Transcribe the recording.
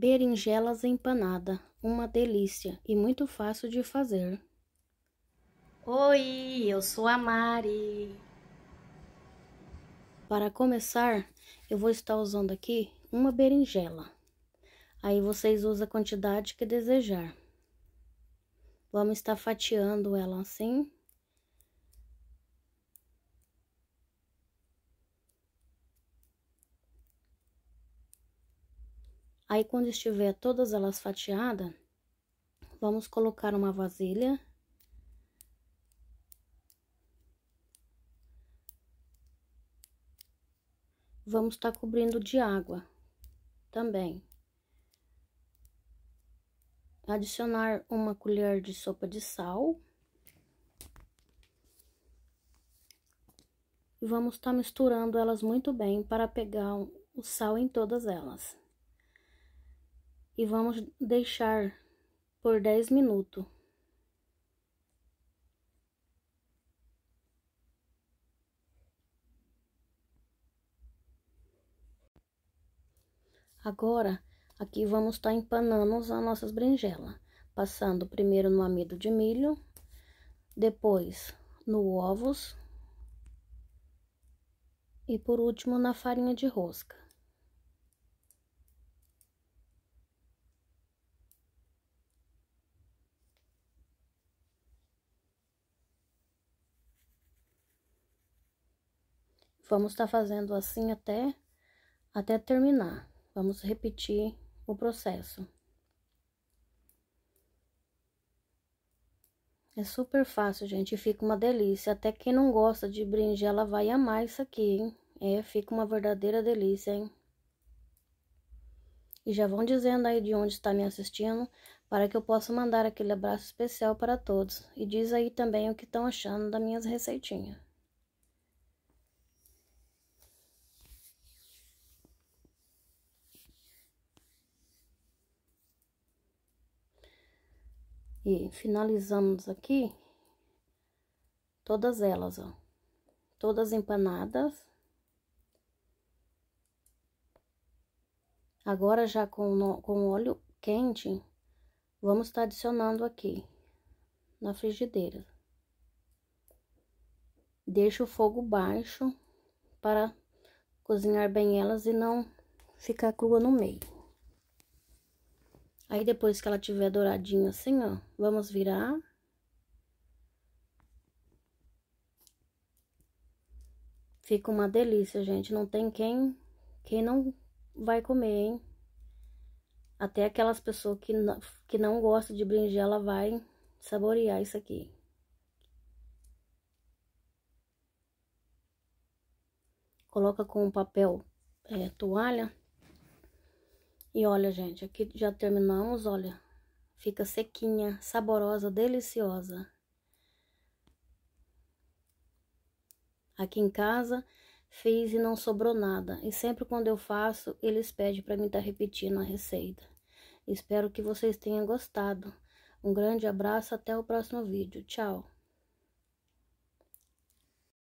Berinjelas empanada, uma delícia e muito fácil de fazer. Oi, eu sou a Mari. Para começar, eu vou estar usando aqui uma berinjela. Aí vocês usam a quantidade que desejar. Vamos estar fatiando ela assim. Aí, quando estiver todas elas fatiadas, vamos colocar uma vasilha. Vamos estar tá cobrindo de água também. Adicionar uma colher de sopa de sal. E vamos estar tá misturando elas muito bem para pegar o sal em todas elas e vamos deixar por 10 minutos. Agora, aqui vamos estar tá empanando as nossas berinjelas, passando primeiro no amido de milho, depois no ovos e por último na farinha de rosca. Vamos estar tá fazendo assim até, até terminar. Vamos repetir o processo. É super fácil, gente, fica uma delícia. Até quem não gosta de ela vai amar isso aqui, hein? É, fica uma verdadeira delícia, hein? E já vão dizendo aí de onde está me assistindo, para que eu possa mandar aquele abraço especial para todos. E diz aí também o que estão achando das minhas receitinhas. E finalizamos aqui todas elas, ó. Todas empanadas. Agora, já com, no, com óleo quente, vamos estar tá adicionando aqui na frigideira. Deixa o fogo baixo para cozinhar bem elas e não ficar crua no meio. Aí, depois que ela tiver douradinha assim, ó, vamos virar. Fica uma delícia, gente. Não tem quem, quem não vai comer, hein? Até aquelas pessoas que não, que não gostam de brinjela vai saborear isso aqui. Coloca com papel é, toalha e olha, gente, aqui já terminamos, olha. Fica sequinha, saborosa, deliciosa. Aqui em casa fiz e não sobrou nada. E sempre quando eu faço, eles pedem para mim estar tá repetindo a receita. Espero que vocês tenham gostado. Um grande abraço, até o próximo vídeo. Tchau!